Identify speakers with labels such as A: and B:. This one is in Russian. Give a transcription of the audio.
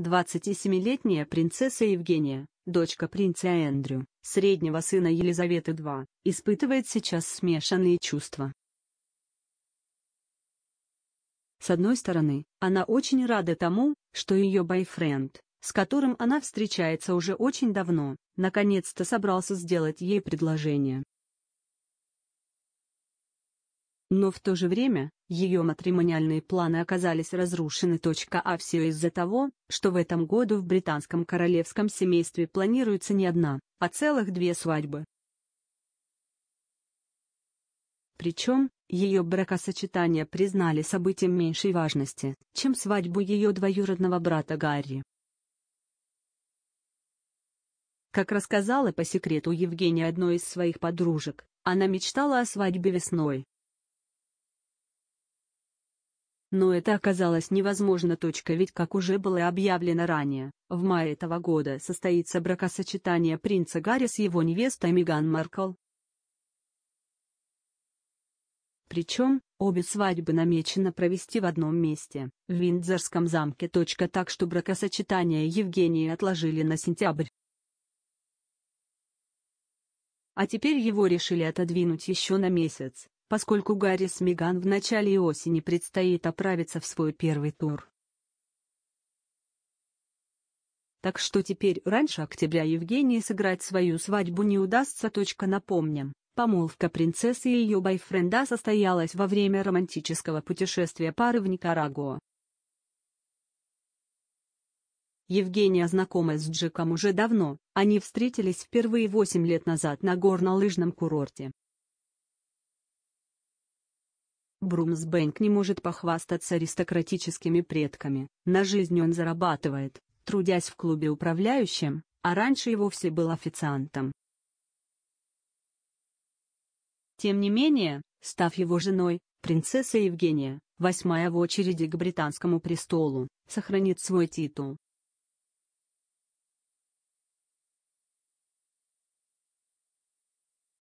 A: 27-летняя принцесса Евгения, дочка принца Эндрю, среднего сына Елизаветы II, испытывает сейчас смешанные чувства. С одной стороны, она очень рада тому, что ее бойфренд, с которым она встречается уже очень давно, наконец-то собрался сделать ей предложение. Но в то же время, ее матримониальные планы оказались разрушены. А все из-за того, что в этом году в британском королевском семействе планируется не одна, а целых две свадьбы. Причем, ее бракосочетание признали событием меньшей важности, чем свадьбу ее двоюродного брата Гарри. Как рассказала по секрету Евгения одной из своих подружек, она мечтала о свадьбе весной, но это оказалось невозможно. Ведь, как уже было объявлено ранее, в мае этого года состоится бракосочетание принца Гарри с его невестой Меган Маркл. Причем, обе свадьбы намечено провести в одном месте, в Виндзорском замке. Так что бракосочетание Евгении отложили на сентябрь. А теперь его решили отодвинуть еще на месяц, поскольку Гарри с Меган в начале осени предстоит оправиться в свой первый тур. Так что теперь раньше октября Евгении сыграть свою свадьбу не удастся. Точка напомним. Помолвка принцессы и ее бойфренда состоялась во время романтического путешествия пары в Никарагуа. Евгения знакома с Джеком уже давно, они встретились впервые 8 лет назад на горнолыжном курорте. Брумсбэнк не может похвастаться аристократическими предками. На жизнь он зарабатывает, трудясь в клубе управляющим, а раньше и вовсе был официантом. Тем не менее, став его женой, принцесса Евгения, восьмая в очереди к британскому престолу, сохранит свой титул,